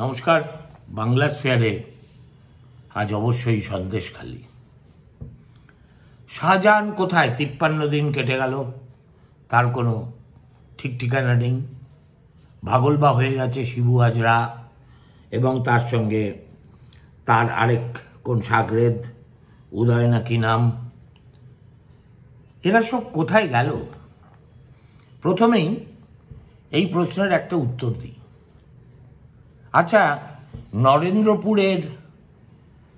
নমস্কার বাংলা স্পেয়ারে আজ অবশ্যই সন্দেশখালি শাহজাহান কোথায় তিপ্পান্ন দিন কেটে গেল তার কোনো ঠিক ঠিকানা নেই ভাগলবা হয়ে গেছে শিবু হাজরা এবং তার সঙ্গে তার আরেক কোন সাগরেদ উদয় নাকি নাম এরা সব কোথায় গেল প্রথমেই এই প্রশ্নের একটা উত্তর দিই আচ্ছা নরেন্দ্রপুরের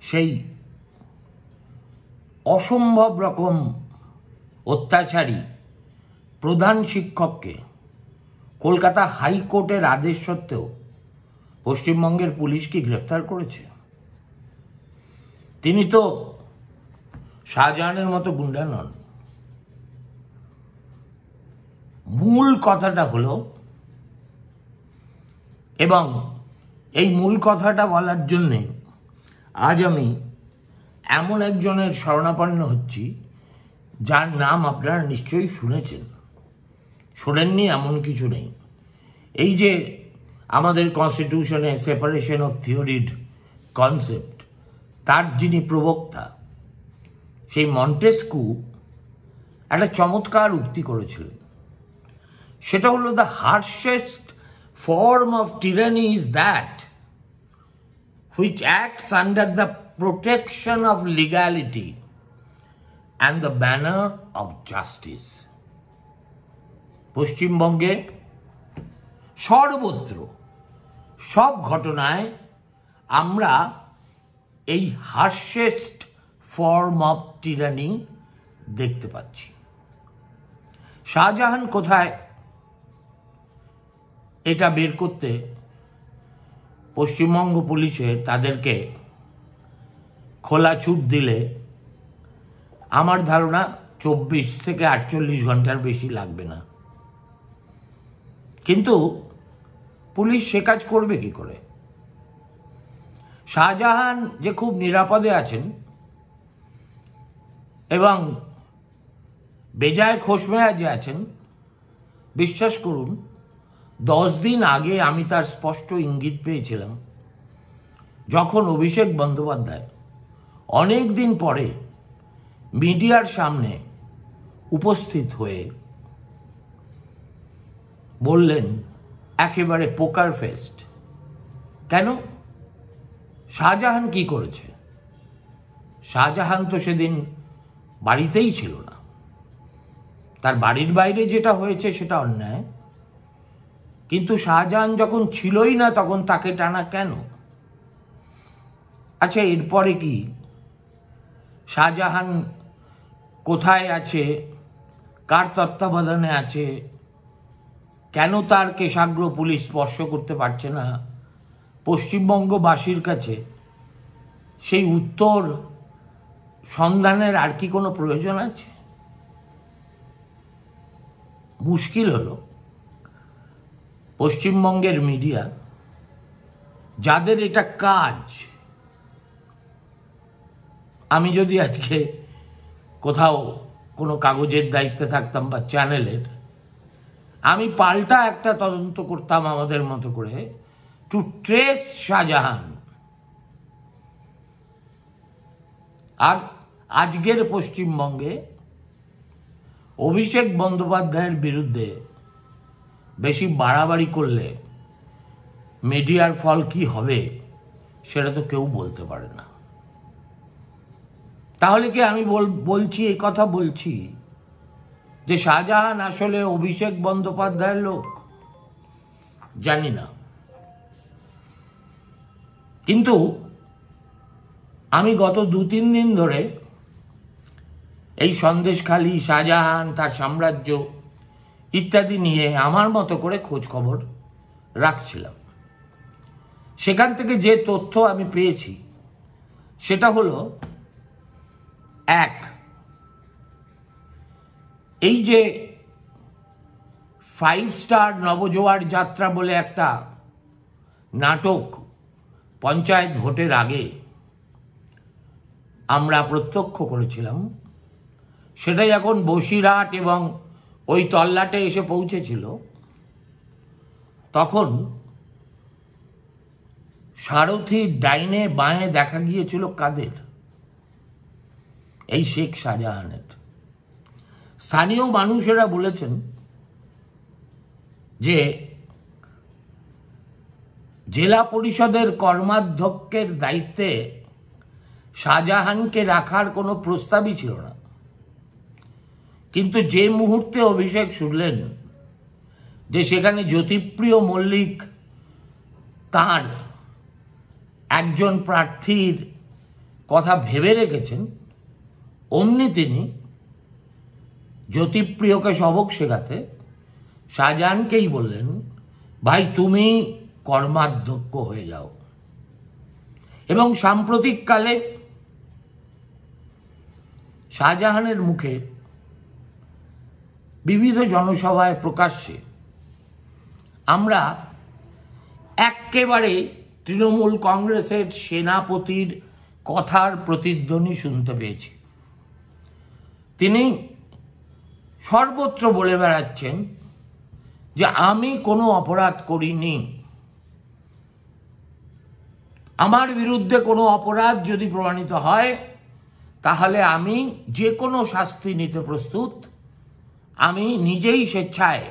সেই অসম্ভব রকম অত্যাচারী প্রধান শিক্ষককে কলকাতা হাইকোর্টের আদেশ সত্ত্বেও পশ্চিমবঙ্গের পুলিশ কি গ্রেফতার করেছে তিনি তো শাহজাহানের মতো গুন্ডা নন মূল কথাটা হলো এবং এই মূল কথাটা বলার জন্যে আজ আমি এমন একজনের শরণাপন্ন হচ্ছি যার নাম আপনারা নিশ্চয়ই শুনেছেন শোনেননি এমন কিছু নেই এই যে আমাদের কনস্টিটিউশনে সেপারেশন অফ থিওরির কনসেপ্ট তার যিনি প্রবক্তা সেই মন্টেস্কু একটা চমৎকার উক্তি করেছিলেন সেটা হলো the harshest form of tyranny is that which acts under the protection of legality and the banner of justice. পশ্চিমবঙ্গে সর্বত্র সব ঘটনায় আমরা এই হার্শেস্ট ফর্ম অফ টিরানি দেখতে পাচ্ছি শাহজাহান কোথায় এটা বের করতে পশ্চিমবঙ্গ পুলিশে তাদেরকে খোলা ছুট দিলে আমার ধারণা চব্বিশ থেকে আটচল্লিশ ঘন্টার বেশি লাগবে না কিন্তু পুলিশ সে কাজ করবে কি করে শাহজাহান যে খুব নিরাপদে আছেন এবং বেজায় খোসমেয়া যে আছেন বিশ্বাস করুন দশ দিন আগে আমি তার স্পষ্ট ইঙ্গিত পেয়েছিলাম যখন অভিষেক বন্দ্যোপাধ্যায় অনেক দিন পরে মিডিয়ার সামনে উপস্থিত হয়ে বললেন একেবারে পোকার ফেস্ট কেন শাহজাহান কি করেছে শাহজাহান তো সেদিন বাড়িতেই ছিল না তার বাড়ির বাইরে যেটা হয়েছে সেটা অন্যায় কিন্তু শাহজাহান যখন ছিলই না তখন তাকে টানা কেন আচ্ছা এরপরে কি শাহজাহান কোথায় আছে কার তত্ত্বাবধানে আছে কেন তার কেশাগ্র পুলিশ স্পর্শ করতে পারছে না পশ্চিমবঙ্গবাসীর কাছে সেই উত্তর সন্ধানের আর কি কোনো প্রয়োজন আছে মুশকিল হলো পশ্চিমবঙ্গের মিডিয়া যাদের এটা কাজ আমি যদি আজকে কোথাও কোনো কাগজের দায়িত্বে থাকতাম বা চ্যানেলের আমি পাল্টা একটা তদন্ত করতাম আমাদের মতো করে টু ট্রেস শাহজাহান আর আজকের পশ্চিমবঙ্গে অভিষেক বন্দ্যোপাধ্যায়ের বিরুদ্ধে বেশি বাড়াবাড়ি করলে মিডিয়ার ফল কি হবে সেটা তো কেউ বলতে পারে না তাহলে কি আমি বলছি এই কথা বলছি যে শাহজাহান আসলে অভিষেক বন্দ্যোপাধ্যায়ের লোক জানি না কিন্তু আমি গত দু তিন দিন ধরে এই সন্দেশখালী শাহজাহান তার সাম্রাজ্য ইত্যাদি নিয়ে আমার মতো করে খোঁজ খবর রাখছিলাম সেখান থেকে যে তথ্য আমি পেয়েছি সেটা হলো এক এই যে ফাইভ স্টার নবজোয়ার যাত্রা বলে একটা নাটক পঞ্চায়েত ভোটের আগে আমরা প্রত্যক্ষ করেছিলাম সেটাই এখন বসিরহাট এবং ওই তল্লাটে এসে পৌঁছেছিল তখন সারথির ডাইনে বাঁয়ে দেখা গিয়েছিল কাদের এই শেখ শাহজাহানের স্থানীয় মানুষেরা বলেছেন যে জেলা পরিষদের কর্মাধ্যক্ষের দায়িত্বে শাহজাহানকে রাখার কোনো প্রস্তাবই ছিল না কিন্তু যে মুহূর্তে অভিষেক শুনলেন যে সেখানে জ্যোতিপ্রিয় মল্লিক তার একজন প্রার্থীর কথা ভেবে রেখেছেন অমনি তিনি জ্যোতিপ্রিয়কে সবক শেখাতে শাহজাহানকেই বললেন ভাই তুমি কর্মাধ্যক্ষ হয়ে যাও এবং সাম্প্রতিককালে শাহজাহানের মুখে বিবিধ জনসভায় প্রকাশ্যে আমরা একেবারে তৃণমূল কংগ্রেসের সেনাপতির কথার প্রতিধ্বনি শুনতে পেয়েছি তিনি সর্বত্র বলে বেড়াচ্ছেন যে আমি কোনো অপরাধ করিনি আমার বিরুদ্ধে কোনো অপরাধ যদি প্রমাণিত হয় তাহলে আমি যে কোনো শাস্তি নিতে প্রস্তুত আমি নিজেই স্বেচ্ছায়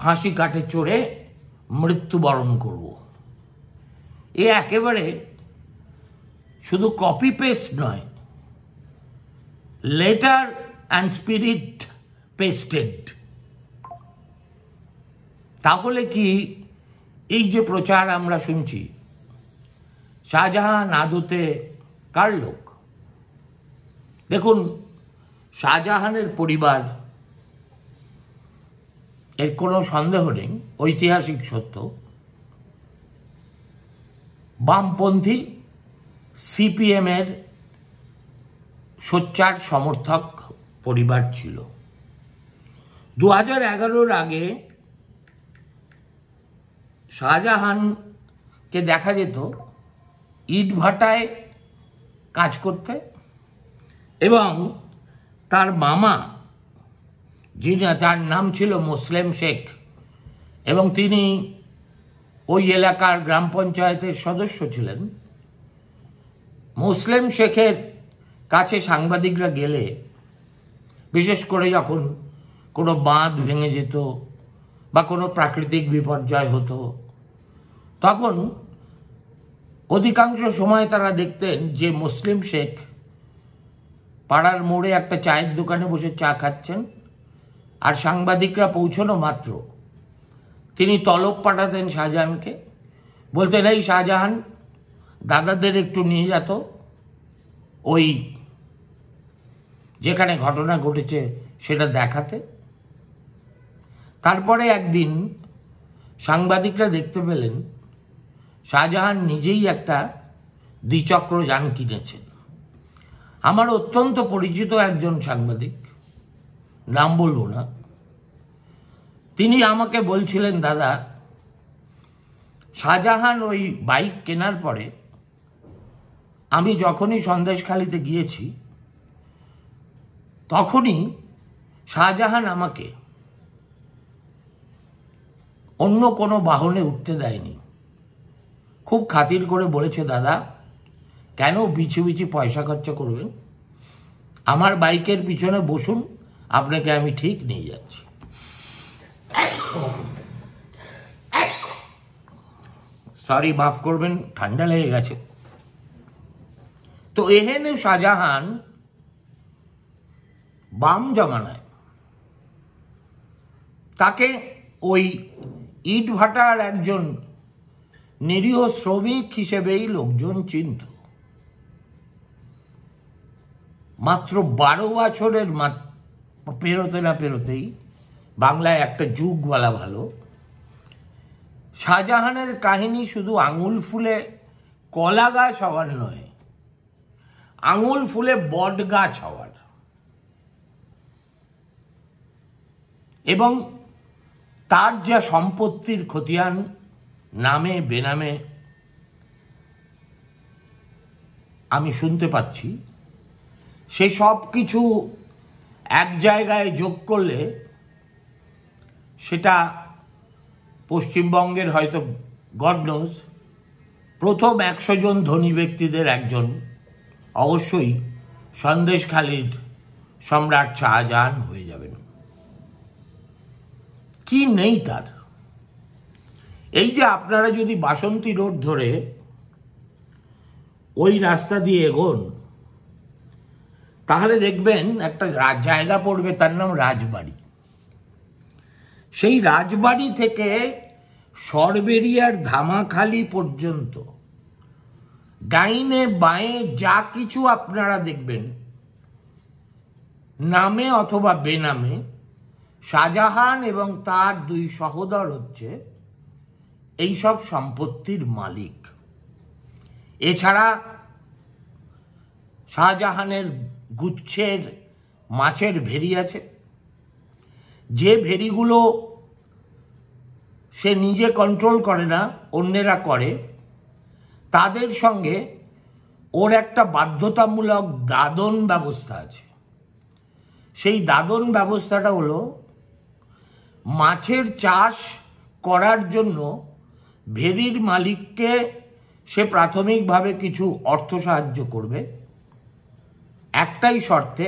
ফাঁসি কাঠে চড়ে মৃত্যুবরণ করব এ একেবারে শুধু কপি পেস্ট নয় লেটার অ্যান্ড স্পিরিট পেস্টেড তাহলে কি এই যে প্রচার আমরা শুনছি শাহজাহান আদতে কার লোক দেখুন শাহজাহানের পরিবার এর কোনো সন্দেহ নেই ঐতিহাসিক সত্য বামপন্থী সিপিএমের সোচ্চার সমর্থক পরিবার ছিল দু হাজার এগারোর আগে শাহজাহানকে দেখা যেত ইটভাটায় কাজ করতে এবং তার মামা যিনি তার নাম ছিল মুসলেম শেখ এবং তিনি ওই এলাকার গ্রাম পঞ্চায়েতের সদস্য ছিলেন মুসলিম শেখের কাছে সাংবাদিকরা গেলে বিশেষ করে যখন কোনো বাঁধ ভেঙে যেত বা কোনো প্রাকৃতিক বিপর্যয় হতো তখন অধিকাংশ সময় তারা দেখতেন যে মুসলিম শেখ পাড়ার মোড়ে একটা চায়ের দোকানে বসে চা খাচ্ছেন আর সাংবাদিকরা পৌঁছনো মাত্র তিনি তলব পাঠাতেন শাহজাহানকে বলতেন এই শাহজাহান দাদাদের একটু নিয়ে যেত ওই যেখানে ঘটনা ঘটেছে সেটা দেখাতে তারপরে একদিন সাংবাদিকরা দেখতে পেলেন শাহজাহান নিজেই একটা দ্বিচক্র যান কিনেছেন আমার অত্যন্ত পরিচিত একজন সাংবাদিক নাম বলবো না তিনি আমাকে বলছিলেন দাদা শাহজাহান ওই বাইক কেনার পরে আমি যখনই সন্দেশখালিতে গিয়েছি তখনই শাহজাহান আমাকে অন্য কোনো বাহনে উঠতে দেয়নি খুব খাতির করে বলেছে দাদা কেন বিছু বিছু পয়সা খরচা করবেন আমার বাইকের পিছনে বসুন আপনাকে আমি ঠিক নিয়ে যাচ্ছি সরি মাফ করবেন ঠান্ডা লেগে গেছে তো এহেন শাহজাহান বাম জমানায় তাকে ওই ইটভাটার একজন নিরীহ শ্রমিক হিসেবেই লোকজন চিনত মাত্র বারো বছরের পেরোতে না পেরোতেই বাংলায় একটা যুগ বলা ভালো শাহজাহানের কাহিনী শুধু আঙুল ফুলে কলা গাছ হওয়ার নয় আঙুল ফুলে বট গাছ হওয়ার এবং তার যা সম্পত্তির খতিয়ান নামে বেনামে আমি শুনতে পাচ্ছি সেই সব কিছু এক জায়গায় যোগ করলে সেটা পশ্চিমবঙ্গের হয়তো গডনোজ প্রথম একশো জন ধনী ব্যক্তিদের একজন অবশ্যই সন্দেশখালির সম্রাট শাহজাহান হয়ে যাবেন কি নেই তার এই যে আপনারা যদি বাসন্তী রোড ধরে ওই রাস্তা দিয়ে এগোন তাহলে দেখবেন একটা জায়গা পড়বে তার নাম রাজবাড়ি সেই রাজবাড়ি থেকে সরবেরিয়ার ধামাখালি পর্যন্ত ডাইনে বাঁয়ে যা কিছু আপনারা দেখবেন নামে অথবা বেনামে শাহজাহান এবং তার দুই সহোদর হচ্ছে এইসব সম্পত্তির মালিক এছাড়া শাহজাহানের গুচ্ছের মাছের ভেরি আছে যে ভেরিগুলো সে নিজে কন্ট্রোল করে না অন্যেরা করে তাদের সঙ্গে ওর একটা বাধ্যতামূলক দাদন ব্যবস্থা আছে সেই দাদন ব্যবস্থাটা হলো মাছের চাষ করার জন্য ভেরির মালিককে সে প্রাথমিকভাবে কিছু অর্থ সাহায্য করবে একটাই শর্তে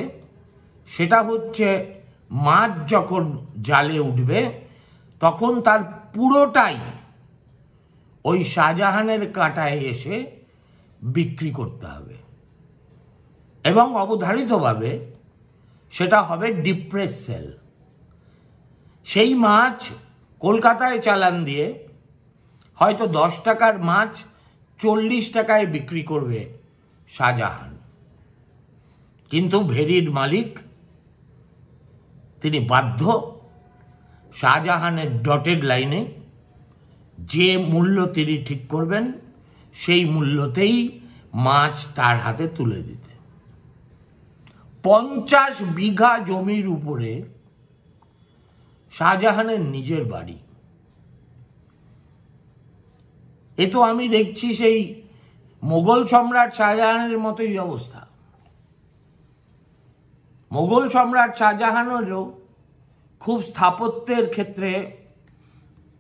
সেটা হচ্ছে মাছ যখন জালে উঠবে তখন তার পুরোটাই ওই শাহজাহানের কাঁটায় এসে বিক্রি করতে হবে এবং অবধারিতভাবে সেটা হবে ডিপ্রেস সেল সেই মাছ কলকাতায় চালান দিয়ে হয়তো দশ টাকার মাছ চল্লিশ টাকায় বিক্রি করবে শাহজাহান কিন্তু ভেরির মালিক তিনি বাধ্য শাহজাহানের ডটেড লাইনে যে মূল্য তিনি ঠিক করবেন সেই মূল্যতেই মাছ তার হাতে তুলে দিতে পঞ্চাশ বিঘা জমির উপরে শাহজাহানের নিজের বাড়ি এ তো আমি দেখছি সেই মোগল সম্রাট শাহজাহানের মতোই অবস্থা মোগল সম্রাট শাহজাহানেরও খুব স্থাপত্যের ক্ষেত্রে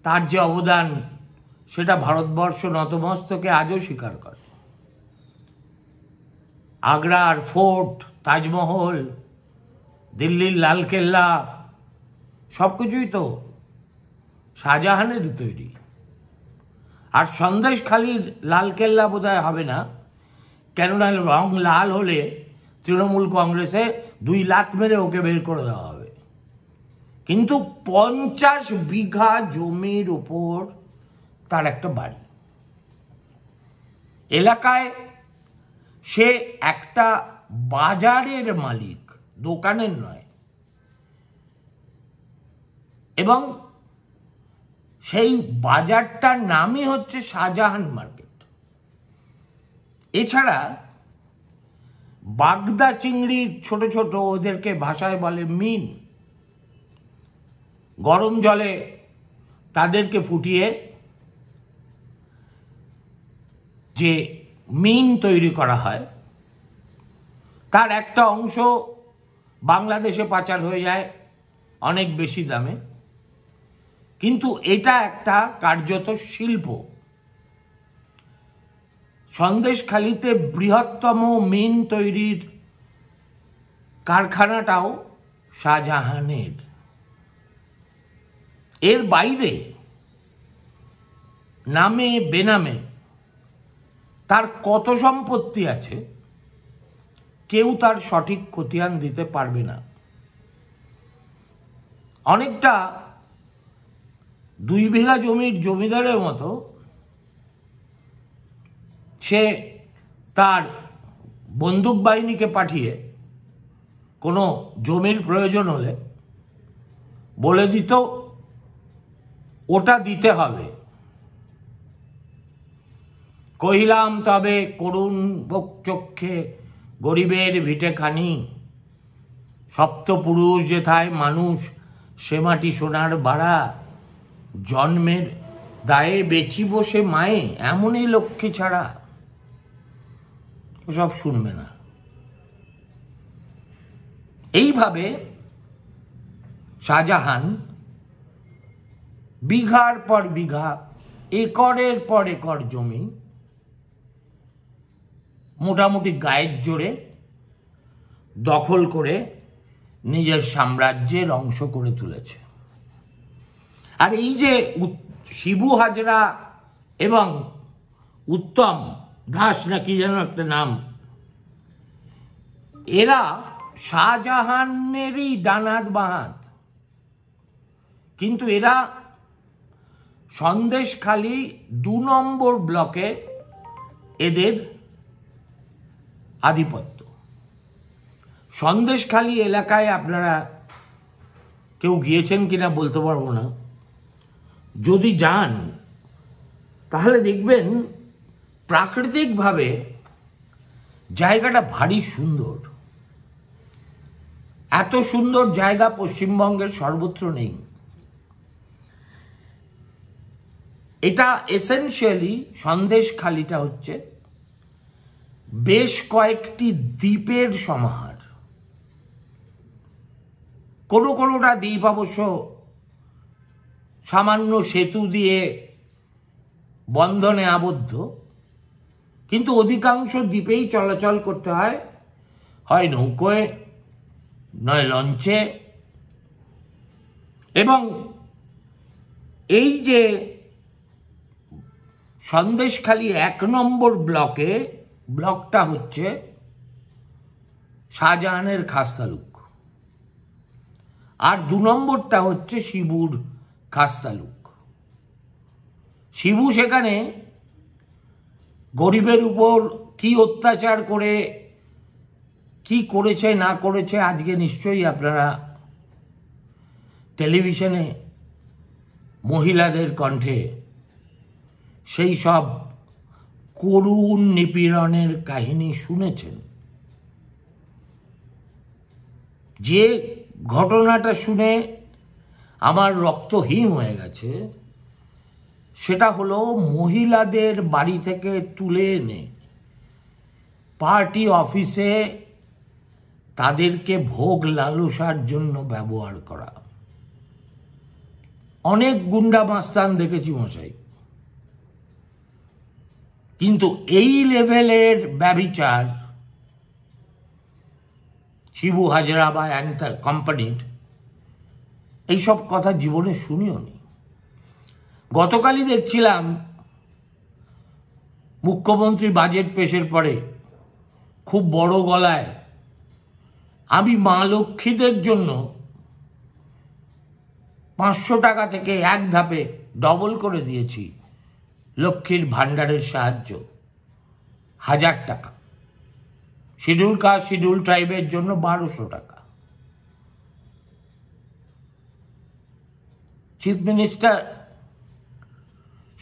তার যে অবদান সেটা ভারতবর্ষ নতমস্তকে আজও স্বীকার করে আগ্রার ফোর্ট তাজমহল দিল্লির লালকেল্লা সব কিছুই তো শাহজাহানেরই তৈরি আর সন্দেশখালির লালকেল্লা বোধ হবে না কেননা রং লাল হলে তৃণমূল কংগ্রেসে দুই লাখ মেরে ওকে বের করে দেওয়া হবে কিন্তু পঞ্চাশ বিঘা জমির উপর তার একটা বাড়ি এলাকায় সে একটা বাজারের মালিক দোকানের নয় এবং সেই বাজারটার নামই হচ্ছে শাহজাহান মার্কেট এছাড়া বাগদা চিংড়ির ছোট ছোট ওদেরকে ভাষায় বলে মিন গরম জলে তাদেরকে ফুটিয়ে যে মিন তৈরি করা হয় তার একটা অংশ বাংলাদেশে পাচার হয়ে যায় অনেক বেশি দামে কিন্তু এটা একটা কার্যত শিল্প সন্দেশখালিতে বৃহত্তম মিন তৈরির কারখানাটাও শাহজাহানের এর বাইরে নামে বেনামে তার কত সম্পত্তি আছে কেউ তার সঠিক খতিয়ান দিতে পারবে না অনেকটা দুই বিঘা জমির জমিদারের মতো সে তার বন্দুক বাহিনীকে পাঠিয়ে কোনো জমির প্রয়োজন হলে বলে দিত ওটা দিতে হবে কহিলাম তবে করুণ চক্ষে গরিবের ভিটেখানি সপ্তপুরুষ যেথায় মানুষ সে মাটি সোনার বাড়া জন্মের দায়ে বেচি বসে মায়ে এমনই লক্ষ্মী ছাড়া ওসব শুনবে না এইভাবে শাহজাহান বিঘার পর বিঘা একরের পর একর জমি মোটামুটি গায়ের জোরে দখল করে নিজের সাম্রাজ্যের অংশ করে তুলেছে আর এই যে শিবু হাজরা এবং উত্তম ঘাস না কি যেন একটা নাম এরা শাহজাহানেরই ডানাত বাঁধ কিন্তু এরা সন্দেশখালি দু নম্বর ব্লকে এদের আধিপত্য সন্দেশখালি এলাকায় আপনারা কেউ গিয়েছেন কিনা বলতে পারবো না যদি যান তাহলে দেখবেন প্রাকৃতিকভাবে জায়গাটা ভারী সুন্দর এত সুন্দর জায়গা পশ্চিমবঙ্গের সর্বত্র নেই এটা এসেনশিয়ালি সন্দেশ খালিটা হচ্ছে বেশ কয়েকটি দ্বীপের সমাহার কোনো কোনোটা দ্বীপ অবশ্য সামান্য সেতু দিয়ে বন্ধনে আবদ্ধ কিন্তু অধিকাংশ দ্বীপেই চলাচল করতে হয় হয় নৌকোয় নয় লঞ্চে এবং এই যে সন্দেশখালি এক নম্বর ব্লকে ব্লকটা হচ্ছে শাহজাহানের খাস্তালুক আর দু নম্বরটা হচ্ছে শিবুর খাস্তালুক শিবু সেখানে গরিবের উপর কি অত্যাচার করে কি করেছে না করেছে আজকে নিশ্চয়ই আপনারা টেলিভিশনে মহিলাদের কণ্ঠে সেই সব করুণ নিপীড়নের কাহিনী শুনেছেন যে ঘটনাটা শুনে আমার রক্ত হিম হয়ে গেছে সেটা হলো মহিলাদের বাড়ি থেকে তুলে এনে পার্টি অফিসে তাদেরকে ভোগ লালসার জন্য ব্যবহার করা অনেক গুন্ডা মাস্তান দেখেছি মশাই কিন্তু এই লেভেলের ব্যবিচার শিবু হাজরা বা অ্যান্টার কোম্পানির এইসব কথা জীবনে শুনিও নি গতকালই দেখছিলাম মুখ্যমন্ত্রী বাজেট পেশের পরে খুব বড় গলায় আমি মা লক্ষ্মীদের জন্য পাঁচশো টাকা থেকে এক ধাপে ডবল করে দিয়েছি লক্ষ্মীর ভাণ্ডারের সাহায্য হাজার টাকা শিডিউল কাস্ট শিডিউল ট্রাইবের জন্য বারোশো টাকা চিফ মিনিস্টার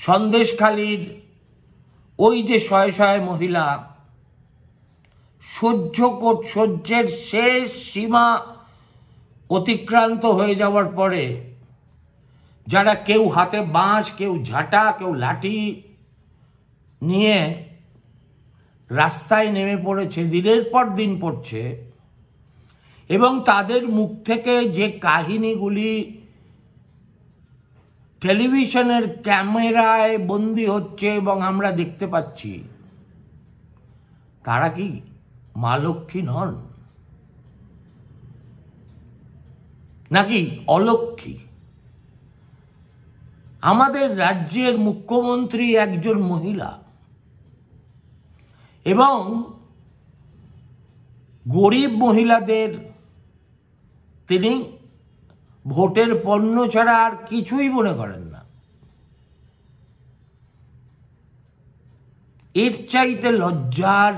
সন্দেশখালীর ওই যে শয়ে শয়ে মহিলা সহ্য সহ্যের শেষ সীমা অতিক্রান্ত হয়ে যাওয়ার পরে যারা কেউ হাতে বাঁশ কেউ ঝাঁটা কেউ লাঠি নিয়ে রাস্তায় নেমে পড়েছে দিনের পর দিন পড়ছে এবং তাদের মুখ থেকে যে কাহিনীগুলি টেলিভিশনের ক্যামেরায় বন্দি হচ্ছে এবং আমরা দেখতে পাচ্ছি তারা কি মা লক্ষ্মী নন নাকি অলক্ষ্মী আমাদের রাজ্যের মুখ্যমন্ত্রী একজন মহিলা এবং গরিব মহিলাদের তিনি ভোটের পণ্য ছাড়া আর কিছুই মনে করেন না এর চাইতে লজ্জার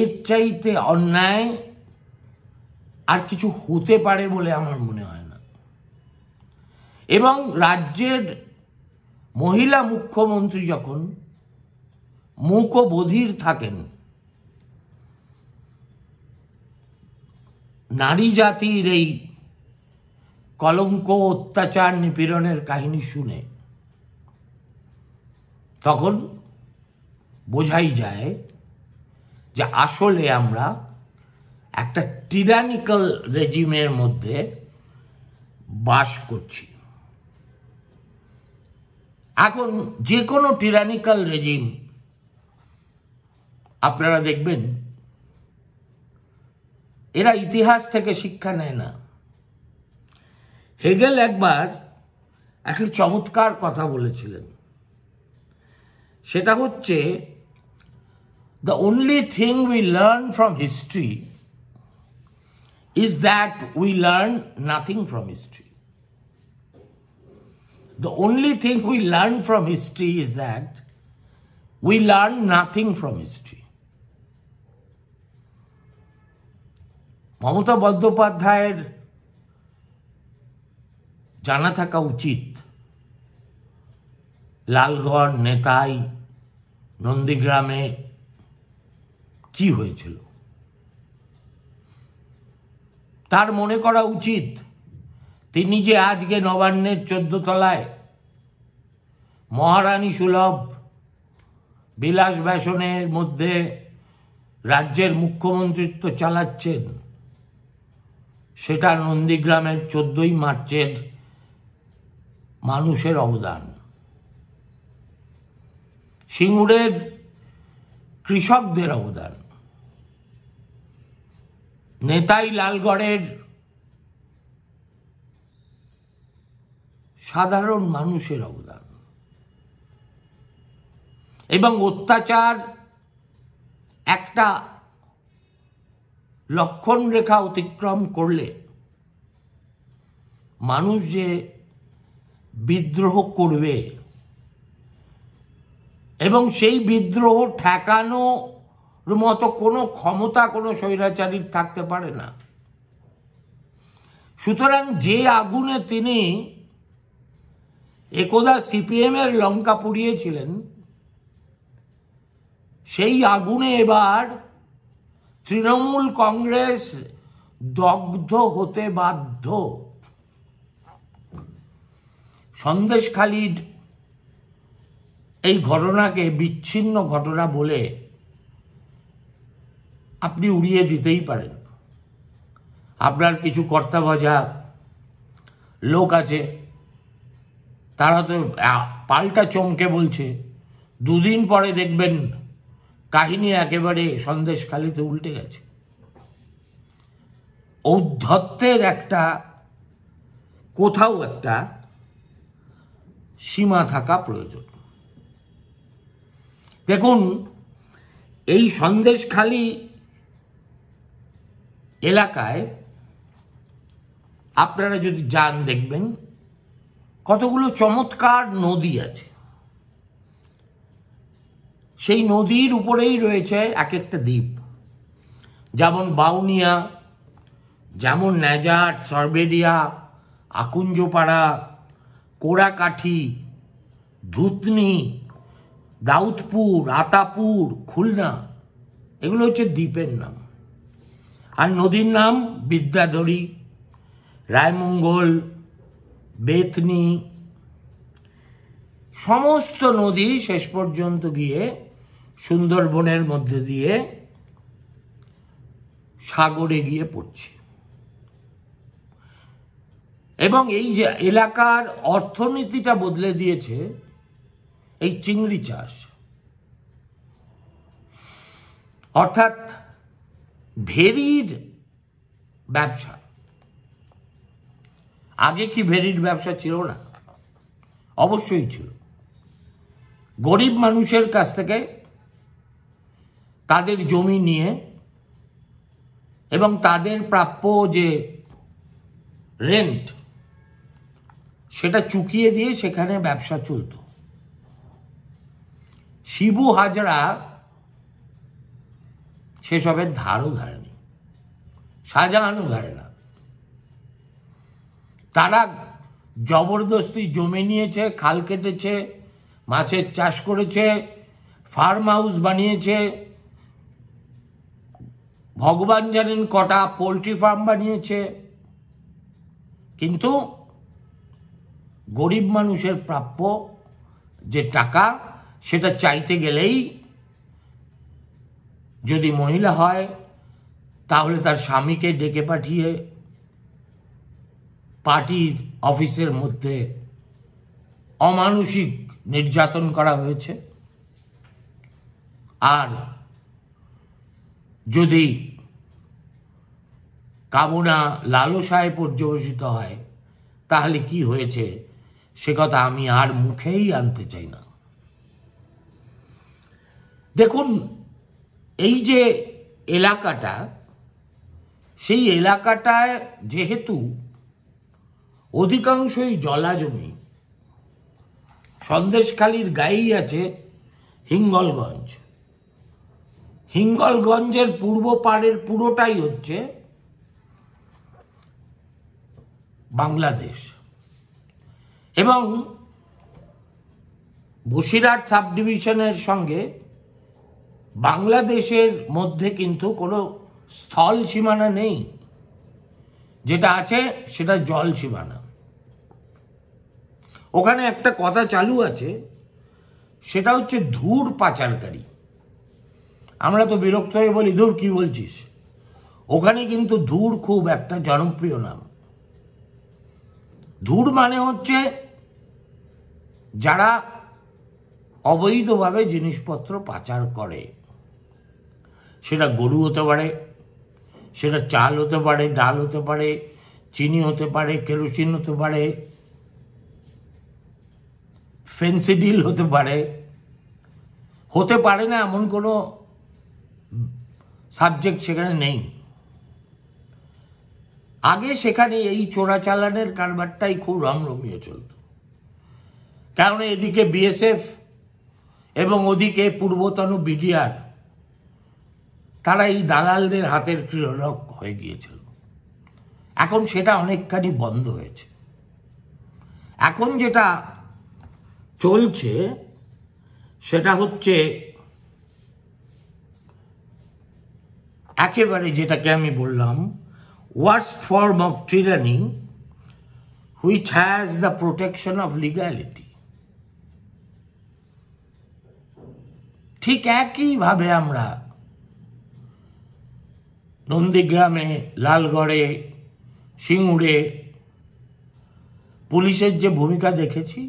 এর চাইতে অন্যায় আর কিছু হতে পারে বলে আমার মনে হয় না এবং রাজ্যের মহিলা মুখ্যমন্ত্রী যখন মুখবধির বধির থাকেন নারী জাতির এই কলঙ্ক অত্যাচার নিপীড়নের কাহিনী শুনে তখন বোঝাই যায় যে আসলে আমরা একটা টিরানিক্যাল রেজিমের মধ্যে বাস করছি এখন যে কোনো টিরানিক্যাল রেজিম আপনারা দেখবেন এরা ইতিহাস থেকে শিক্ষা নেয় না হেগেল একবার একটা চমৎকার কথা বলেছিলেন সেটা হচ্ছে the only thing we learn from history is that we learn nothing from history the only thing we learn from history is that we learn nothing from history Mamata বন্দ্যোপাধ্যায়ের জানা থাকা উচিত লালগড় নেতাই নন্দীগ্রামে কি হয়েছিল তার মনে করা উচিত তিনি যে আজকে নবান্নের তলায় মহারানী সুলভ বিলাস ব্যাসনের মধ্যে রাজ্যের মুখ্যমন্ত্রিত্ব চালাচ্ছেন সেটা নন্দীগ্রামের চোদ্দই মার্চের মানুষের অবদান সিঙ্গুরের কৃষকদের অবদান নেতাই লালগড়ের সাধারণ মানুষের অবদান এবং অত্যাচার একটা লক্ষণ রেখা অতিক্রম করলে মানুষ যে বিদ্রোহ করবে এবং সেই বিদ্রোহ ঠেকানোর মতো কোনো ক্ষমতা কোনো স্বৈরাচারীর থাকতে পারে না সুতরাং যে আগুনে তিনি একদা সিপিএমের লঙ্কা পুড়িয়েছিলেন সেই আগুনে এবার তৃণমূল কংগ্রেস দগ্ধ হতে বাধ্য সন্দেশখালীর এই ঘটনাকে বিচ্ছিন্ন ঘটনা বলে আপনি উড়িয়ে দিতেই পারেন আপনার কিছু কর্তা ভজা লোক আছে তারা তো পাল্টা চমকে বলছে দুদিন পরে দেখবেন কাহিনী একেবারে সন্দেশখালিতে উল্টে গেছে ঔদ্ধত্বের একটা কোথাও একটা সীমা থাকা প্রয়োজন দেখুন এই সন্দেশখালি এলাকায় আপনারা যদি যান দেখবেন কতগুলো চমৎকার নদী আছে সেই নদীর উপরেই রয়েছে এক একটা দ্বীপ যেমন বাউনিয়া যেমন ন্যাজাট সরবেডিয়া আকুঞ্জপাড়া কোড়াকাঠি ধুতনি দাউদপুর আতাপুর খুলনা এগুলো হচ্ছে দ্বীপের নাম আর নদীর নাম বিদ্যাধরী রায়মঙ্গল বেতনি সমস্ত নদী শেষ পর্যন্ত গিয়ে সুন্দরবনের মধ্যে দিয়ে সাগরে গিয়ে পড়ছে এবং এই যে এলাকার অর্থনীতিটা বদলে দিয়েছে এই চিংড়ি চাষ অর্থাৎ ভেরির ব্যবসা আগে কি ভেরির ব্যবসা ছিল না অবশ্যই ছিল গরিব মানুষের কাছ থেকে তাদের জমি নিয়ে এবং তাদের প্রাপ্য যে রেন্ট সেটা চুকিয়ে দিয়ে সেখানে ব্যবসা চলত শিবু হাজরা সেসবের ধারও ধারেনি শাহজাহানও ধারে না তারা জবরদস্তি জমে নিয়েছে খাল কেটেছে মাছের চাষ করেছে ফার্ম হাউস বানিয়েছে ভগবান জানেন কটা পোলট্রি ফার্ম বানিয়েছে কিন্তু গরিব মানুষের প্রাপ্য যে টাকা সেটা চাইতে গেলেই যদি মহিলা হয় তাহলে তার স্বামীকে ডেকে পাঠিয়ে পার্টির অফিসের মধ্যে অমানসিক নির্যাতন করা হয়েছে আর যদি কামনা লালসায় পর্যবেসিত হয় তাহলে কি হয়েছে সে কথা আমি আর মুখেই আনতে চাই না দেখুন এই যে এলাকাটা সেই এলাকাটায় যেহেতু অধিকাংশই জলাজমি সন্দেশখালির গায়েই আছে হিঙ্গলগঞ্জ হিঙ্গলগঞ্জের পূর্ব পাড়ের পুরোটাই হচ্ছে বাংলাদেশ এবং বসিরহাট সাব ডিভিশনের সঙ্গে বাংলাদেশের মধ্যে কিন্তু কোনো স্থল সীমানা নেই যেটা আছে সেটা জল সীমানা ওখানে একটা কথা চালু আছে সেটা হচ্ছে ধূর পাচারকারী আমরা তো বিরক্ত হয়ে বলি ধূর কি বলছিস ওখানে কিন্তু ধূর খুব একটা জনপ্রিয় নাম ধূর মানে হচ্ছে যারা অবৈধভাবে জিনিসপত্র পাচার করে সেটা গরু হতে পারে সেটা চাল হতে পারে ডাল হতে পারে চিনি হতে পারে কেরোসিন হতে পারে ফেন্সিডিল হতে পারে হতে পারে না এমন কোনো সাবজেক্ট সেখানে নেই আগে সেখানে এই চোরাচালানের কারবারটাই খুব রমরমিয়ে চলত কারণ এদিকে বিএসএফ এবং ওদিকে পূর্বতন বিডিআর তারা এই দালালদের হাতের ক্রীড়ক হয়ে গিয়েছিল এখন সেটা অনেকখানি বন্ধ হয়েছে এখন যেটা চলছে সেটা হচ্ছে একেবারে যেটাকে আমি বললাম worst form of tyranny which has the protection of legality ঠিক একইভাবে আমরা নন্দীগ্রামে লালগড়ে সিঙ্গুরে পুলিশের যে ভূমিকা দেখেছি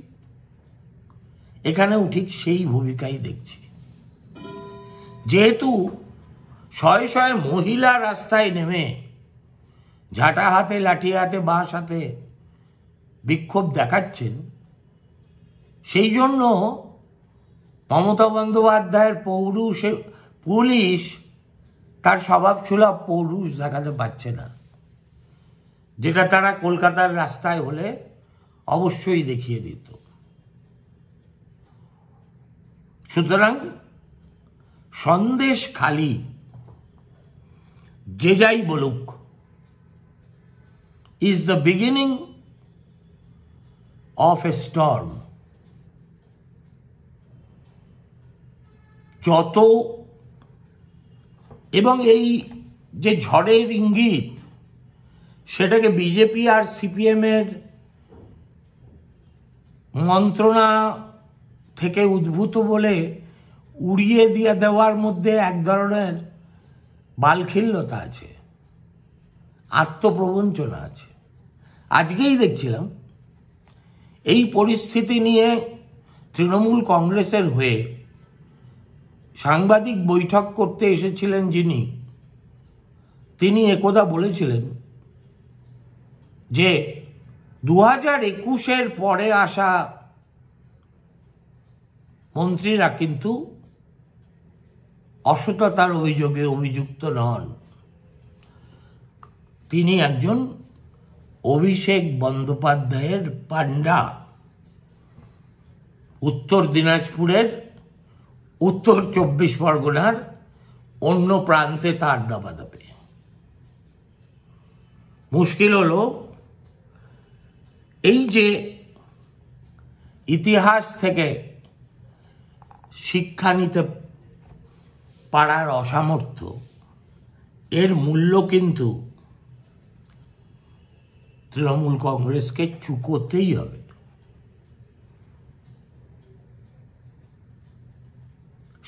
এখানেও ঠিক সেই ভূমিকাই দেখছি যেহেতু শয়ে শয়ে মহিলা রাস্তায় নেমে ঝাঁটা হাতে লাঠি হাতে বাঁশ হাতে বিক্ষোভ দেখাচ্ছেন সেই জন্য মমতা বন্দ্যোপাধ্যায়ের পৌরুষ পুলিশ তার স্বভাব ছিল পৌরুষ দেখাতে পারছে না যেটা তারা কলকাতার রাস্তায় হলে অবশ্যই দেখিয়ে দিত সুতরাং সন্দেশ খালি যে যাই বলুক is the beginning of a storm যত এবং এই যে ঝড়ের ইঙ্গিত সেটাকে বিজেপি আর সিপিএমের মন্ত্রণা থেকে উদ্ভূত বলে উড়িয়ে দিয়ে দেওয়ার মধ্যে এক ধরনের বালখিল্যতা আছে আত্মপ্রবঞ্চনা আছে আজকেই দেখছিলাম এই পরিস্থিতি নিয়ে তৃণমূল কংগ্রেসের হয়ে সাংবাদিক বৈঠক করতে এসেছিলেন যিনি তিনি একদা বলেছিলেন যে দু হাজার একুশের পরে আসা মন্ত্রীরা কিন্তু অসততার অভিযোগে অভিযুক্ত নন তিনি একজন অভিষেক বন্দ্যোপাধ্যায়ের পাণ্ডা উত্তর দিনাজপুরের উত্তর চব্বিশ পরগনার অন্য প্রান্তে তার দাবে মুশকিল হলো এই যে ইতিহাস থেকে শিক্ষা নিতে পারার অসামর্থ্য এর মূল্য কিন্তু তৃণমূল কংগ্রেসকে চুকোতেই হবে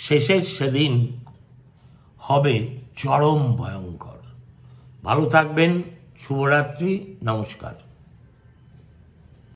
শেষের সেদিন হবে চরম ভয়ঙ্কর ভালো থাকবেন শুভরাত্রি নমস্কার